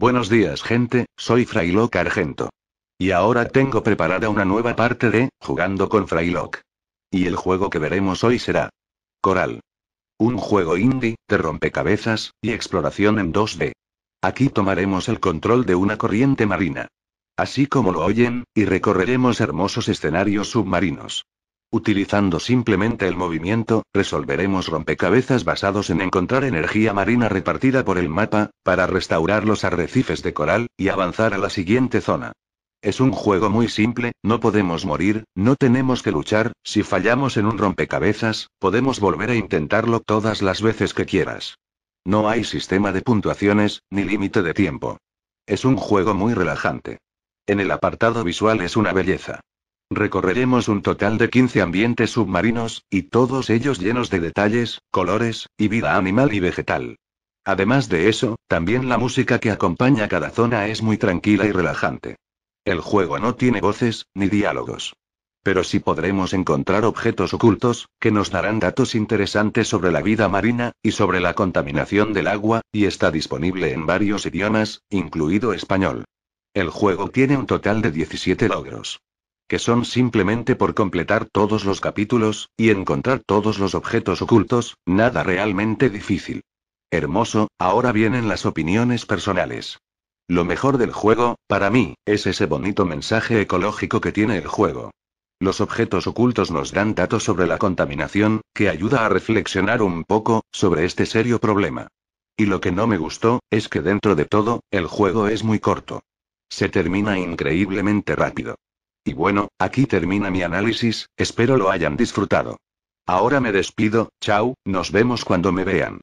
Buenos días gente, soy Frailock Argento. Y ahora tengo preparada una nueva parte de, jugando con Frailock. Y el juego que veremos hoy será. Coral. Un juego indie, de rompecabezas, y exploración en 2D. Aquí tomaremos el control de una corriente marina. Así como lo oyen, y recorreremos hermosos escenarios submarinos. Utilizando simplemente el movimiento, resolveremos rompecabezas basados en encontrar energía marina repartida por el mapa, para restaurar los arrecifes de coral, y avanzar a la siguiente zona. Es un juego muy simple, no podemos morir, no tenemos que luchar, si fallamos en un rompecabezas, podemos volver a intentarlo todas las veces que quieras. No hay sistema de puntuaciones, ni límite de tiempo. Es un juego muy relajante. En el apartado visual es una belleza. Recorreremos un total de 15 ambientes submarinos, y todos ellos llenos de detalles, colores, y vida animal y vegetal. Además de eso, también la música que acompaña cada zona es muy tranquila y relajante. El juego no tiene voces, ni diálogos. Pero sí podremos encontrar objetos ocultos, que nos darán datos interesantes sobre la vida marina, y sobre la contaminación del agua, y está disponible en varios idiomas, incluido español. El juego tiene un total de 17 logros que son simplemente por completar todos los capítulos, y encontrar todos los objetos ocultos, nada realmente difícil. Hermoso, ahora vienen las opiniones personales. Lo mejor del juego, para mí, es ese bonito mensaje ecológico que tiene el juego. Los objetos ocultos nos dan datos sobre la contaminación, que ayuda a reflexionar un poco, sobre este serio problema. Y lo que no me gustó, es que dentro de todo, el juego es muy corto. Se termina increíblemente rápido. Y bueno, aquí termina mi análisis, espero lo hayan disfrutado. Ahora me despido, chao, nos vemos cuando me vean.